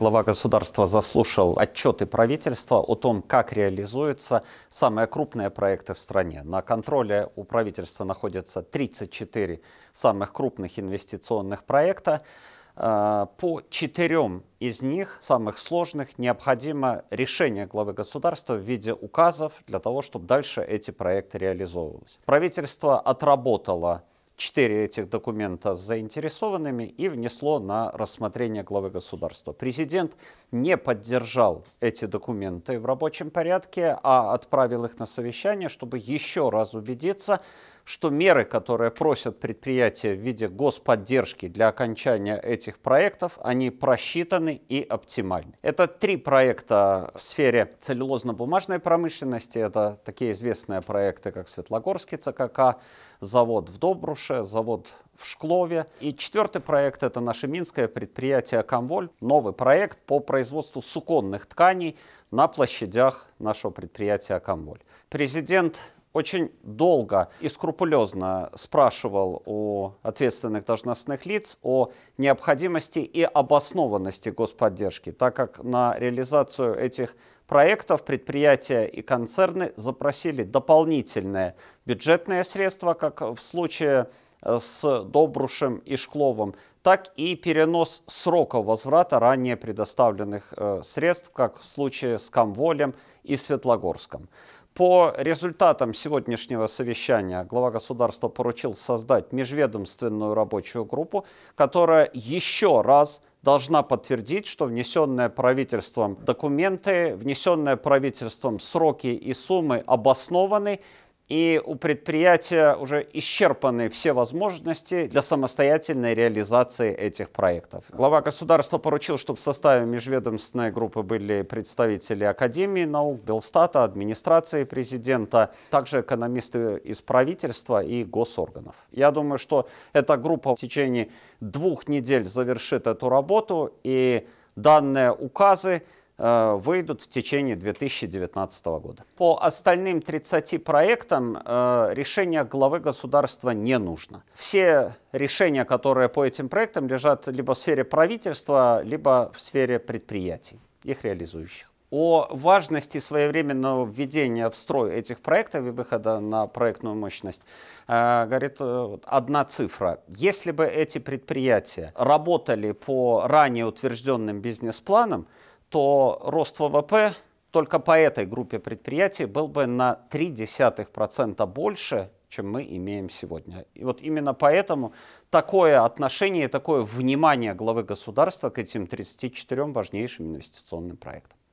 Глава государства заслушал отчеты правительства о том, как реализуются самые крупные проекты в стране. На контроле у правительства находятся 34 самых крупных инвестиционных проекта. Э, по четырем из них, самых сложных, необходимо решение главы государства в виде указов для того, чтобы дальше эти проекты реализовывались. Правительство отработало четыре этих документа с заинтересованными и внесло на рассмотрение главы государства. Президент не поддержал эти документы в рабочем порядке, а отправил их на совещание, чтобы еще раз убедиться, что меры, которые просят предприятия в виде господдержки для окончания этих проектов, они просчитаны и оптимальны. Это три проекта в сфере целлюлозно-бумажной промышленности. Это такие известные проекты, как Светлогорский ЦКК, завод в Добруше, завод в Шклове. И четвертый проект – это наше минское предприятие «Комволь». Новый проект по производству суконных тканей на площадях нашего предприятия «Комволь». Президент очень долго и скрупулезно спрашивал у ответственных должностных лиц о необходимости и обоснованности господдержки, так как на реализацию этих проектов предприятия и концерны запросили дополнительные бюджетные средства, как в случае э, с Добрушем и Шкловым, так и перенос срока возврата ранее предоставленных э, средств, как в случае с Камволем и Светлогорском. По результатам сегодняшнего совещания глава государства поручил создать межведомственную рабочую группу, которая еще раз должна подтвердить, что внесенные правительством документы, внесенные правительством сроки и суммы обоснованы, и у предприятия уже исчерпаны все возможности для самостоятельной реализации этих проектов. Глава государства поручил, чтобы в составе межведомственной группы были представители Академии наук, Белстата, администрации президента, также экономисты из правительства и госорганов. Я думаю, что эта группа в течение двух недель завершит эту работу, и данные указы Э, выйдут в течение 2019 года. По остальным 30 проектам э, решение главы государства не нужно. Все решения, которые по этим проектам лежат либо в сфере правительства, либо в сфере предприятий, их реализующих. О важности своевременного введения в строй этих проектов и выхода на проектную мощность э, говорит э, одна цифра. Если бы эти предприятия работали по ранее утвержденным бизнес-планам, то рост ВВП только по этой группе предприятий был бы на 0,3% больше, чем мы имеем сегодня. И вот именно поэтому такое отношение, такое внимание главы государства к этим 34 важнейшим инвестиционным проектам.